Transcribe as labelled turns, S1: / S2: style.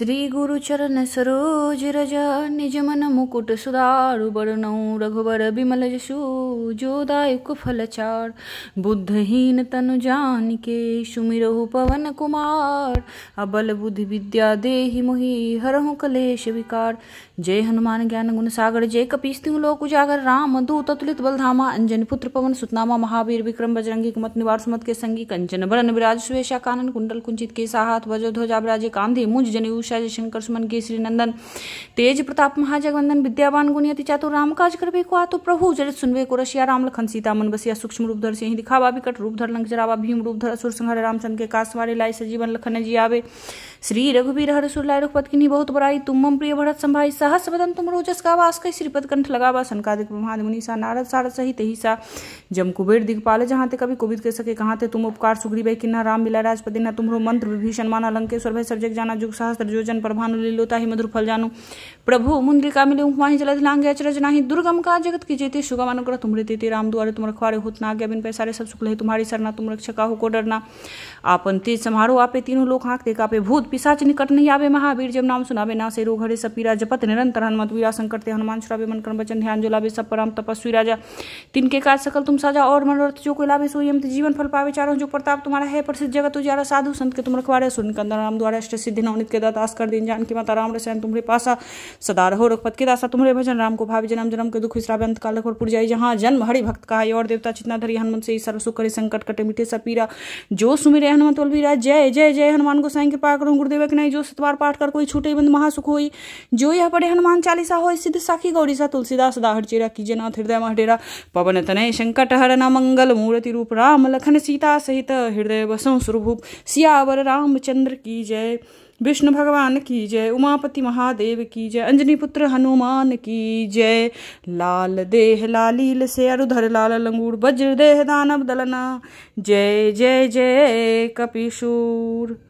S1: श्री गुरु चरण सरोज रज निज मन मुकुट सुधारु बरनौ रघुबर बिमल जसु जो दायक फल चार बुद्धहीन तनु जान के सुमिरहु पवन कुमार अबल बुद्धि विद्या देहि मोहि हरहु कलेश विकार जय हनुमान ज्ञान गुण सागर जय कपीस्तु लोक उजागर राम दूत अतुलित धामा अंजन पुत्र पवन सुतनामा महावीर विक्रम बजरंगी कुमत निवार सुमत के संगी कंचन बरन विराज सुवेशा कानन कुंडल कुंचित के साहात वजो ध्वजा विराजे कांधे मुंज जनेऊ शिक्षा जयशंकर सुमन केसरी नंदन तेज प्रताप महाजगवंदन विद्यावान गुणियति चातुर राम काज करबे को आतु प्रभु जरित सुनवे को रसिया राम लखन सीता मन बसिया सूक्ष्म रूप धर से ही दिखावा विकट रूप धर लंक जरावा भीम रूप धर असुर संहार रामचंद्र के कास मारे लाई सजीवन लखन जी आवे श्री रघुवीर हर सुर लाई रघुपत किन्हीं बहुत बड़ाई तुम मम प्रिय भरत संभाई सहस बदन तुम रोजस का वास कई श्रीपद कंठ लगावा सनकादिक ब्रह्माद सा नारद सारद सहित ही सा जम कुबेर दिखपाल जहाँ ते कभी कुबित के सके कहाँ ते तुम उपकार सुग्रीव किन्ना राम मिला राजपति न तुमरो मंत्र विभीषण माना लंकेश्वर भय सब जग जाना जुग सहस्त्र योजन लीलो लीलोताहि मधुर फल जानु प्रभु का मिले उपमाही जलध लांगे अचरज नाही दुर्गम का जगत की जेती सुगम अनुग्रह तुमरे तेती राम द्वारे तुम रखवारे होत नाग्य बिन पैसारे सब सुख ले तुम्हारी सरना तुम रक्षका हो को डरना आपन तेज समारो आपे तीनों लोग हाँक दे कापे भूत पिशाच निकट नहीं आवे महावीर जब नाम सुनावे ना से रोग हरे सपीरा जपत निरंतर हनुमत वीरा संकट ते हनुमान छुरावे मन कर वचन ध्यान जो लावे सब परम तपस्वी राजा तिनके काज सकल तुम साजा और मनोरथ जो को लावे सो यम जीवन फल पावे चारों जो प्रताप तुम्हारा है प्रसिद्ध जगत उजारा साधु संत के तुम रखवारे सुन कंदन राम द्वारा अष्ट सिद्धि नवनीत के दाता दास कर दिन जानकी माता राम रसैन तुम्हारे पासा सदा रहो रघुपत के दासा तुम्हारे भजन राम को भाव जन्म जन्म के दुख विश्राव अंत काल पुर जाई जहाँ जन्म हरि भक्त का है और देवता चितना धरी हनुमंत से सर्व सुख करे संकट कटे मिटे पीरा जो सुमिर हनुमंत बलवीरा जय जय जय हनुमान गोसाई के पाक रहो गुरुदेव के नहीं जो सतवार पाठ कर कोई छूटे बंद महासुख हो जो यह पढ़े हनुमान चालीसा हो सिद्ध साखी गौरी सा तुलसीदास दाहर चेरा की जनाथ हृदय महडेरा पवन तनय संकट न मंगल मूर्ति रूप राम लखन सीता सहित हृदय बसं स्वरूप सियावर रामचंद्र की जय विष्णु भगवान की जय उमापति महादेव की जय अंजनी पुत्र हनुमान की जय लाल देह लालील से अरुधर लाल लंगूर वज्र देह दानव दलना जय जय जय कपिशूर